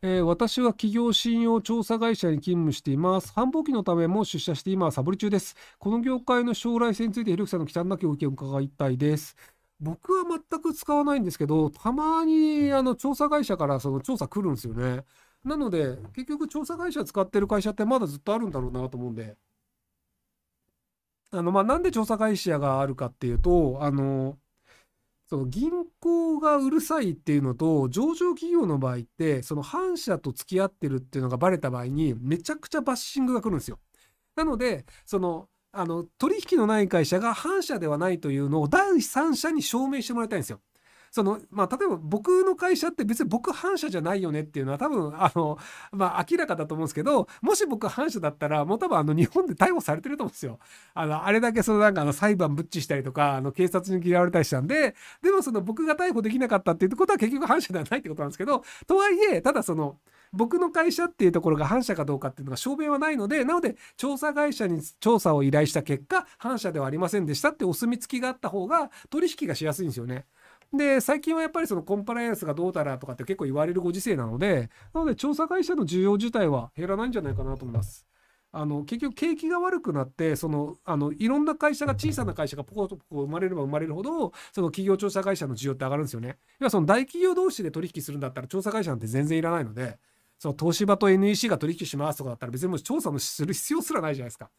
えー、私は企業信用調査会社に勤務しています。繁忙期のためも出社して今はサボり中です。この業界の将来性について、ひろきさんの汚なきご意見を伺いたいです。僕は全く使わないんですけど、たまにあの調査会社からその調査来るんですよね。なので、結局調査会社使ってる会社ってまだずっとあるんだろうなと思うんで。あの、まあ、なんで調査会社があるかっていうと、あの、その銀行がうるさいっていうのと、上場企業の場合って、その反社と付き合ってるっていうのがバレた場合に、めちゃくちゃバッシングが来るんですよ。なので、その、あの、取引のない会社が反社ではないというのを第三者に証明してもらいたいんですよ。その、まあ、例えば僕の会社って別に僕反社じゃないよねっていうのは多分、あの、まあ、明らかだと思うんですけど、もし僕反社だったら、もう多分あの、日本で逮捕されてると思うんですよ。あの、あれだけそのなんかあの、裁判ぶっちしたりとか、あの、警察に嫌われたりしたんで、でもその僕が逮捕できなかったっていうことは結局反社ではないってことなんですけど、とはいえ、ただその、僕の会社っていうところが反社かどうかっていうのが証明はないので、なので、調査会社に調査を依頼した結果、反社ではありませんでしたってお墨付きがあった方が取引がしやすいんですよね。で最近はやっぱりそのコンプライアンスがどうだらとかって結構言われるご時世なのでなので調査会社の需要自体は減らないんじゃないかなと思います。あの結局景気が悪くなってそのあのいろんな会社が小さな会社がポコポコ生まれれば生まれるほどその企業調査会社の需要って上がるんですよね。要はその大企業同士で取引するんだったら調査会社なんて全然いらないのでその東芝と NEC が取引しますとかだったら別にもう調査のする必要すらないじゃないですか。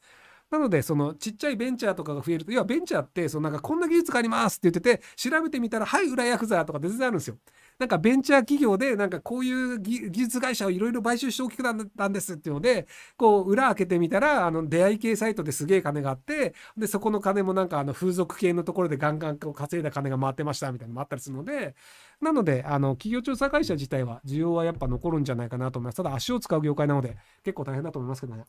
なのでそのちっちゃいベンチャーとかが増えると要はベンチャーってそのなんかこんな技術がありますって言ってて調べてみたらはい裏ヤクザとか全然あるんですよ。なんかベンチャー企業でなんかこういう技術会社をいろいろ買収して大きくなったんですっていうのでこう裏開けてみたらあの出会い系サイトですげえ金があってでそこの金もなんかあの風俗系のところでガンガンこう稼いだ金が回ってましたみたいなのもあったりするのでなのであの企業調査会社自体は需要はやっぱ残るんじゃないかなと思いますただ足を使う業界なので結構大変だと思いますけどね。